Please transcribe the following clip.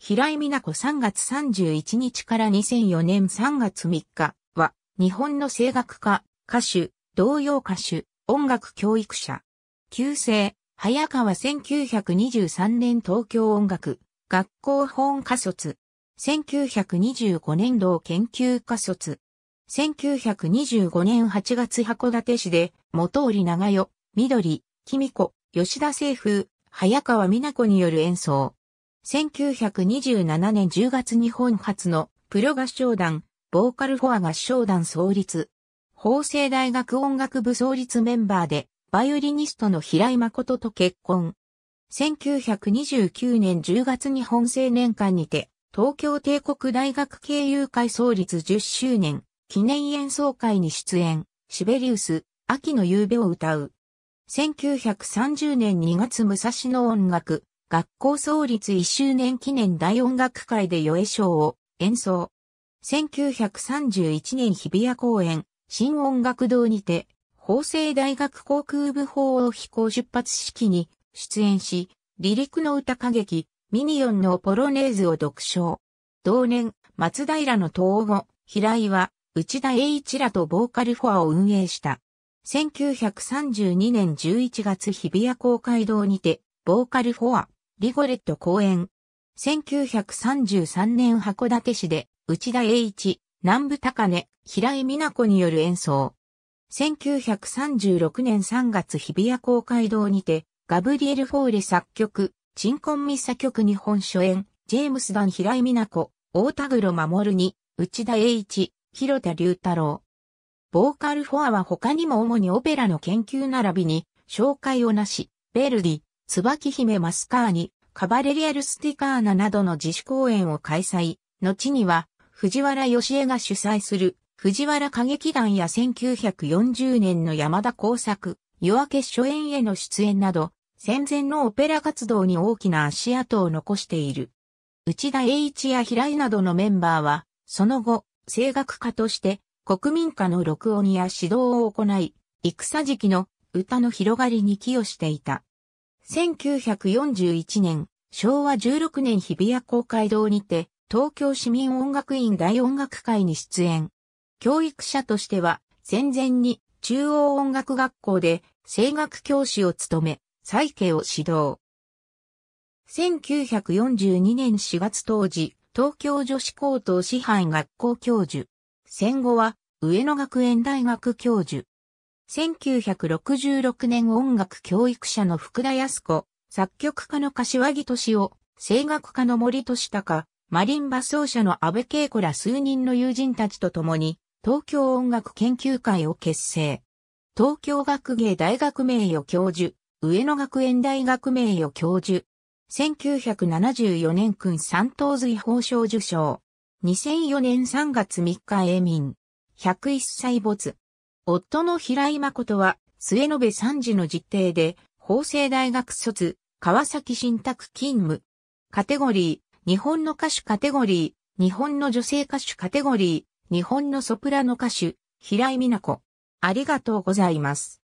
平井美奈子3月31日から2004年3月3日は、日本の声楽家、歌手、童謡歌手、音楽教育者。旧姓、早川1923年東京音楽、学校本科卒。1925年度研究科卒。1925年8月函館市で、元織長代、緑、君子、吉田清風、早川美奈子による演奏。1927年10月日本初のプロ合唱団、ボーカルフォア合唱団創立。法政大学音楽部創立メンバーで、バイオリニストの平井誠と結婚。1929年10月日本青年館にて、東京帝国大学経由会創立10周年記念演奏会に出演、シベリウス、秋の夕べを歌う。1930年2月武蔵野音楽、学校創立1周年記念大音楽会で与え賞を演奏。1931年日比谷公園、新音楽堂にて、法政大学航空部法を飛行出発式に出演し、離陸の歌歌劇、ミニオンのポロネーズを独唱。同年、松平の統合、平井は、内田栄一らとボーカルフォアを運営した。1932年11月日比谷公会堂にて、ボーカルフォア、リゴレット公演。1933年函館市で、内田栄一、南部高根、平井美奈子による演奏。1936年3月日比谷公会堂にて、ガブリエル・フォーレ作曲、鎮魂ミサ曲日本初演、ジェームス・ダン・平井美奈子、大田黒守に、内田栄一、広田隆太郎。ボーカルフォアは他にも主にオペラの研究並びに、紹介をなし、ベルディ、椿姫マスカーニ、カバレリアルスティカーナなどの自主公演を開催、後には藤原義江が主催する藤原歌劇団や1940年の山田工作、夜明け初演への出演など、戦前のオペラ活動に大きな足跡を残している。内田栄一や平井などのメンバーは、その後、声楽家として、国民歌の録音や指導を行い、戦時期の歌の広がりに寄与していた。1941年、昭和16年日比谷公会堂にて、東京市民音楽院大音楽会に出演。教育者としては、戦前に中央音楽学校で声楽教師を務め、再家を指導。1942年4月当時、東京女子高等師範学校教授。戦後は、上野学園大学教授。1966年音楽教育者の福田康子、作曲家の柏木敏夫、声楽家の森俊隆、マリンバ奏者の安部恵子ら数人の友人たちと共に、東京音楽研究会を結成。東京学芸大学名誉教授、上野学園大学名誉教授。1974年君三等随法賞受賞。2004年3月3日永民。101歳没。夫の平井誠は、末延三次の実定で、法政大学卒、川崎新宅勤務。カテゴリー、日本の歌手カテゴリー、日本の女性歌手カテゴリー、日本のソプラノ歌手、平井美奈子。ありがとうございます。